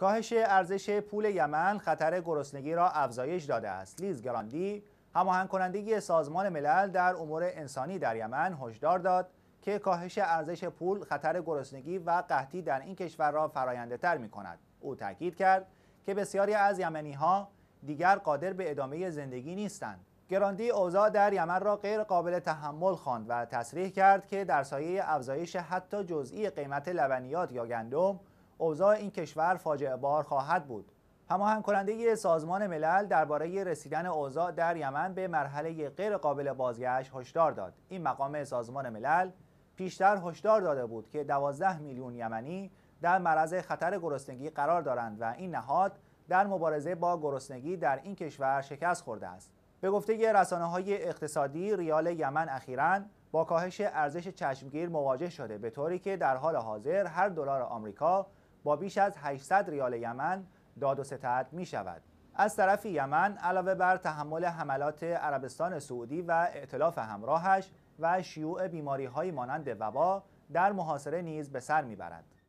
کاهش ارزش پول یمن خطر گرسنگی را افزایش داده است لیز گراندی هماهنگ کننده سازمان ملل در امور انسانی در یمن هشدار داد که کاهش ارزش پول خطر گرسنگی و قحطی در این کشور را فراینده تر می کند. او تاکید کرد که بسیاری از یمنی ها دیگر قادر به ادامه زندگی نیستند. گراندی اوضاع در یمن را غیر قابل تحمل خواند و تصریح کرد که در سایه افزایش حتی جزئی قیمت لبنیات یا گندم اوضاع این کشور فاجعه بار خواهد بود هماهنگ کننده سازمان ملل درباره رسیدن اوضاع در یمن به مرحله غیر قابل بازگشت هشدار داد این مقام سازمان ملل پیشتر هشدار داده بود که 12 میلیون یمنی در معرض خطر گرسنگی قرار دارند و این نهاد در مبارزه با گرسنگی در این کشور شکست خورده است به گفته رسانه های اقتصادی ریال یمن اخیرا با کاهش ارزش چشمگیر مواجه شده به طوری که در حال حاضر هر دلار آمریکا با بیش از 800 ریال یمن داد و ستد می شود. از طرف یمن علاوه بر تحمل حملات عربستان سعودی و اعتلاف همراهش و شیوع بیماری های مانند وبا در محاصره نیز به سر میبرد.